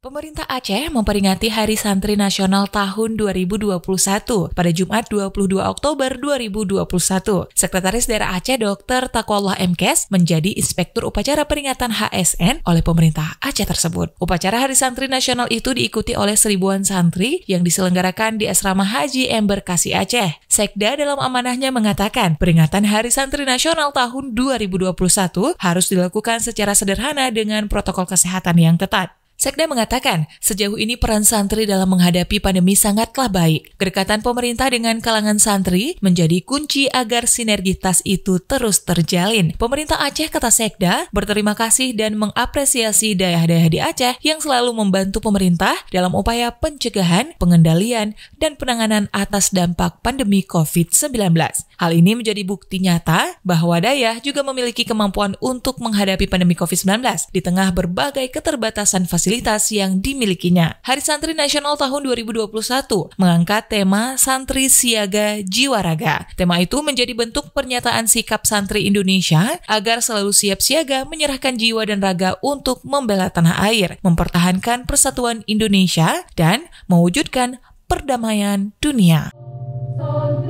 Pemerintah Aceh memperingati Hari Santri Nasional tahun 2021 pada Jumat 22 Oktober 2021. Sekretaris Daerah Aceh Dr. Takwallah Mkes menjadi inspektur upacara peringatan HSN oleh pemerintah Aceh tersebut. Upacara Hari Santri Nasional itu diikuti oleh seribuan santri yang diselenggarakan di Asrama Haji Embarkasi Aceh. Sekda dalam amanahnya mengatakan peringatan Hari Santri Nasional tahun 2021 harus dilakukan secara sederhana dengan protokol kesehatan yang ketat. Sekda mengatakan, sejauh ini peran santri dalam menghadapi pandemi sangatlah baik. Kedekatan pemerintah dengan kalangan santri menjadi kunci agar sinergitas itu terus terjalin. Pemerintah Aceh, kata Sekda, berterima kasih dan mengapresiasi daerah-daerah di Aceh yang selalu membantu pemerintah dalam upaya pencegahan, pengendalian, dan penanganan atas dampak pandemi COVID-19. Hal ini menjadi bukti nyata bahwa daya juga memiliki kemampuan untuk menghadapi pandemi COVID-19 di tengah berbagai keterbatasan fasilitas fasilitas yang dimilikinya. Hari Santri Nasional tahun 2021 mengangkat tema Santri Siaga Jiwa Raga. Tema itu menjadi bentuk pernyataan sikap santri Indonesia agar selalu siap siaga menyerahkan jiwa dan raga untuk membela tanah air, mempertahankan persatuan Indonesia, dan mewujudkan perdamaian dunia. Santri.